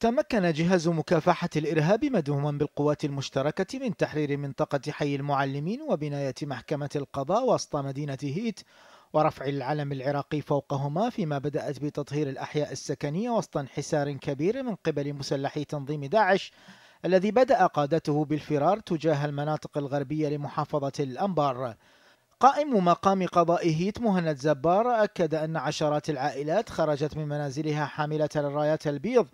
تمكن جهاز مكافحة الإرهاب مدعوما بالقوات المشتركة من تحرير منطقة حي المعلمين وبناية محكمة القضاء وسط مدينة هيت ورفع العلم العراقي فوقهما فيما بدأت بتطهير الأحياء السكنية وسط انحسار كبير من قبل مسلحي تنظيم داعش الذي بدأ قادته بالفرار تجاه المناطق الغربية لمحافظة الأنبار قائم مقام قضاء هيت مهند زبار أكد أن عشرات العائلات خرجت من منازلها حاملة الرايات البيض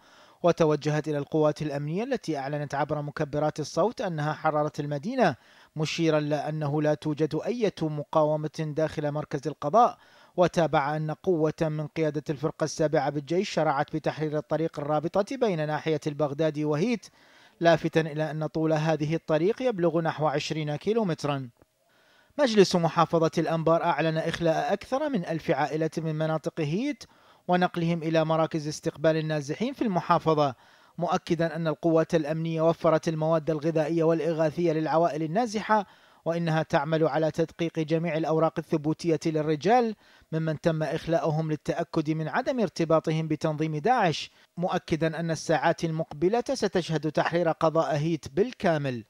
وتوجهت إلى القوات الأمنية التي أعلنت عبر مكبرات الصوت أنها حررت المدينة مشيرا لأنه لا توجد أي مقاومة داخل مركز القضاء وتابع أن قوة من قيادة الفرقة السابعة بالجيش شرعت بتحرير الطريق الرابطة بين ناحية البغدادي وهيت لافتا إلى أن طول هذه الطريق يبلغ نحو 20 كيلومترا مجلس محافظة الأنبار أعلن إخلاء أكثر من ألف عائلة من مناطق هيت ونقلهم إلى مراكز استقبال النازحين في المحافظة مؤكدا أن القوات الأمنية وفرت المواد الغذائية والإغاثية للعوائل النازحة وإنها تعمل على تدقيق جميع الأوراق الثبوتية للرجال ممن تم إخلاؤهم للتأكد من عدم ارتباطهم بتنظيم داعش مؤكدا أن الساعات المقبلة ستشهد تحرير قضاء هيت بالكامل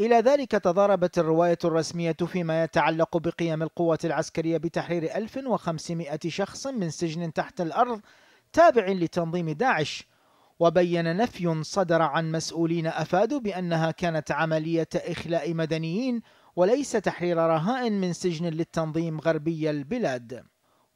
إلى ذلك تضاربت الرواية الرسمية فيما يتعلق بقيام القوة العسكرية بتحرير 1500 شخص من سجن تحت الأرض تابع لتنظيم داعش وبين نفي صدر عن مسؤولين أفادوا بأنها كانت عملية إخلاء مدنيين وليس تحرير رهائن من سجن للتنظيم غربي البلاد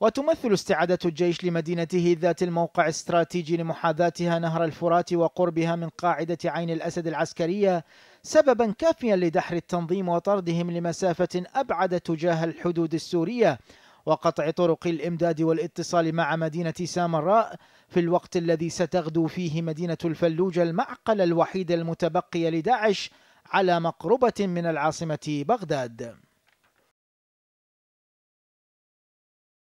وتمثل استعادة الجيش لمدينته ذات الموقع الاستراتيجي لمحاذاتها نهر الفرات وقربها من قاعدة عين الأسد العسكرية سببا كافيا لدحر التنظيم وطردهم لمسافة أبعد تجاه الحدود السورية وقطع طرق الإمداد والاتصال مع مدينة سامراء في الوقت الذي ستغدو فيه مدينة الفلوجة المعقل الوحيد المتبقي لداعش على مقربة من العاصمة بغداد